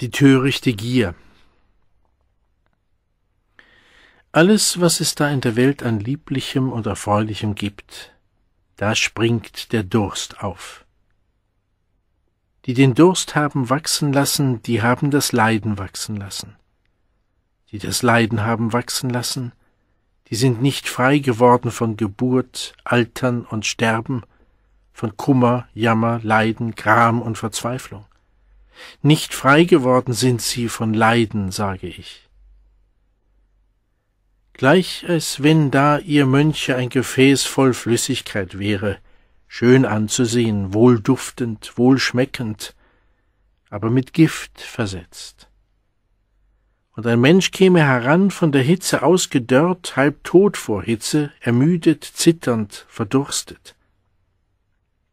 die törichte Gier. Alles, was es da in der Welt an Lieblichem und Erfreulichem gibt, da springt der Durst auf. Die den Durst haben wachsen lassen, die haben das Leiden wachsen lassen. Die das Leiden haben wachsen lassen, die sind nicht frei geworden von Geburt, Altern und Sterben, von Kummer, Jammer, Leiden, Gram und Verzweiflung. Nicht frei geworden sind sie von Leiden, sage ich. Gleich als wenn da ihr Mönche ein Gefäß voll Flüssigkeit wäre, schön anzusehen, wohlduftend, wohlschmeckend, aber mit Gift versetzt. Und ein Mensch käme heran, von der Hitze ausgedörrt, halb tot vor Hitze, ermüdet, zitternd, verdurstet.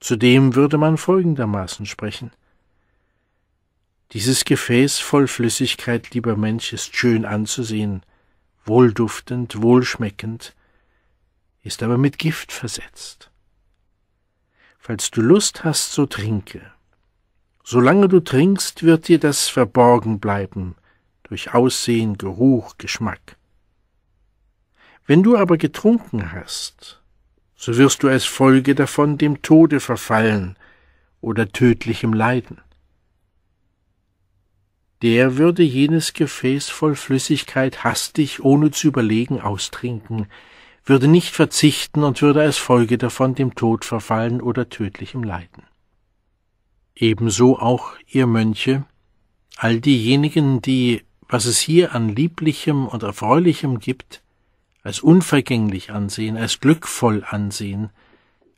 Zudem würde man folgendermaßen sprechen. Dieses Gefäß voll Flüssigkeit, lieber Mensch, ist schön anzusehen, wohlduftend, wohlschmeckend, ist aber mit Gift versetzt. Falls du Lust hast, so trinke. Solange du trinkst, wird dir das verborgen bleiben, durch Aussehen, Geruch, Geschmack. Wenn du aber getrunken hast, so wirst du als Folge davon dem Tode verfallen oder tödlichem Leiden der würde jenes Gefäß voll Flüssigkeit hastig, ohne zu überlegen, austrinken, würde nicht verzichten und würde als Folge davon dem Tod verfallen oder tödlichem Leiden. Ebenso auch ihr Mönche, all diejenigen, die, was es hier an Lieblichem und Erfreulichem gibt, als unvergänglich ansehen, als glückvoll ansehen,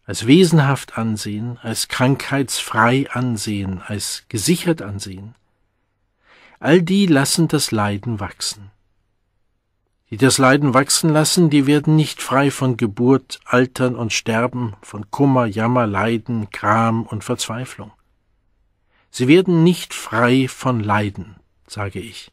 als wesenhaft ansehen, als krankheitsfrei ansehen, als gesichert ansehen, all die lassen das Leiden wachsen. Die das Leiden wachsen lassen, die werden nicht frei von Geburt, Altern und Sterben, von Kummer, Jammer, Leiden, Kram und Verzweiflung. Sie werden nicht frei von Leiden, sage ich.